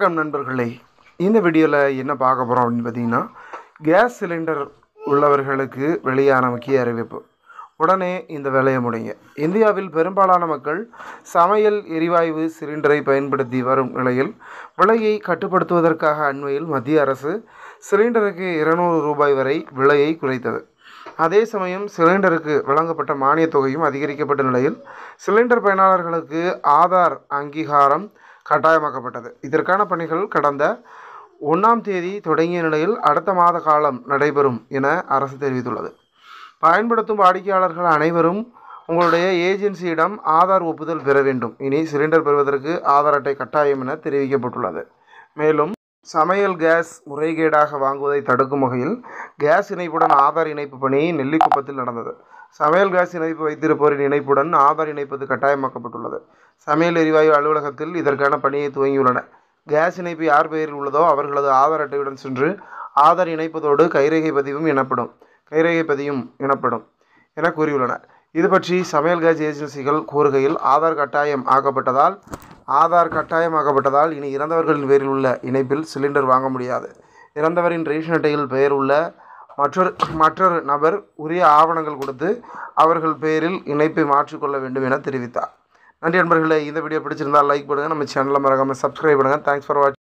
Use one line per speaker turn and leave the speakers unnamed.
வணக்கம் நண்பர்களே இந்த வீடியோவில் என்ன பார்க்க போகிறோம் அப்படின்னு பார்த்தீங்கன்னா கேஸ் சிலிண்டர் உள்ளவர்களுக்கு வெளியான முக்கிய அறிவிப்பு உடனே இந்த வேலையை முடிங்க இந்தியாவில் பெரும்பாலான மக்கள் சமையல் எரிவாயு சிலிண்டரை பயன்படுத்தி வரும் நிலையில் விலையை கட்டுப்படுத்துவதற்காக அண்மையில் மத்திய அரசு சிலிண்டருக்கு இருநூறு ரூபாய் வரை விலையை குறைத்தது அதே சமயம் சிலிண்டருக்கு வழங்கப்பட்ட மானியத் தொகையும் அதிகரிக்கப்பட்ட நிலையில் சிலிண்டர் பயனாளர்களுக்கு ஆதார் அங்கீகாரம் கட்டாயமாக்கப்பட்டது இதற்கான பணிகள் கடந்த ஒன்றாம் தேதி தொடங்கிய நிலையில் அடுத்த மாத காலம் நடைபெறும் என அரசு தெரிவித்துள்ளது பயன்படுத்தும் வாடிக்கையாளர்கள் அனைவரும் உங்களுடைய ஏஜென்சியிடம் ஆதார் ஒப்புதல் பெற வேண்டும் இனி சிலிண்டர் பெறுவதற்கு ஆதார் அட்டை கட்டாயம் என தெரிவிக்கப்பட்டுள்ளது மேலும் சமையல் கேஸ் முறைகேடாக வாங்குவதை தடுக்கும் வகையில் கேஸ் இணைப்புடன் ஆதார் இணைப்பு பணி நெல்லிக்குப்பத்தில் நடந்தது சமையல் கேஸ் இணைப்பு வைத்திருப்போரின் இணைப்புடன் ஆதார் இணைப்பது கட்டாயமாக்கப்பட்டுள்ளது சமையல் எரிவாயு அலுவலகத்தில் இதற்கான பணியை துவங்கியுள்ளன கேஸ் இணைப்பு யார் பெயரில் உள்ளதோ அவர்களது ஆதார் அட்டையுடன் சென்று ஆதார் இணைப்பதோடு கைரேகை பதிவும் எனப்படும் கைரேகை பதியும் எனப்படும் என கூறியுள்ளன இது பற்றி சமையல் கேஸ் ஏஜென்சிகள் கூறுகையில் ஆதார் கட்டாயம் ஆக்கப்பட்டதால் ஆதார் கட்டாயமாக்கப்பட்டதால் இனி இறந்தவர்களின் பேரில் உள்ள இணைப்பில் சிலிண்டர் வாங்க முடியாது இறந்தவரின் ரேஷன் அட்டையில் பெயர் உள்ள மற்றொரு மற்றொரு நபர் உரிய ஆவணங்கள் கொடுத்து அவர்கள் பெயரில் இணைப்பை மாற்றிக்கொள்ள வேண்டும் என தெரிவித்தார் நன்றி நண்பர்களே இந்த வீடியோ பிடிச்சிருந்தால் லைக் பண்ணுங்கள் நம்ம சேனலில் மறக்காமல் சப்ஸ்கிரைப் பண்ணுங்கள் தேங்க்ஸ் ஃபார் வாட்சிங்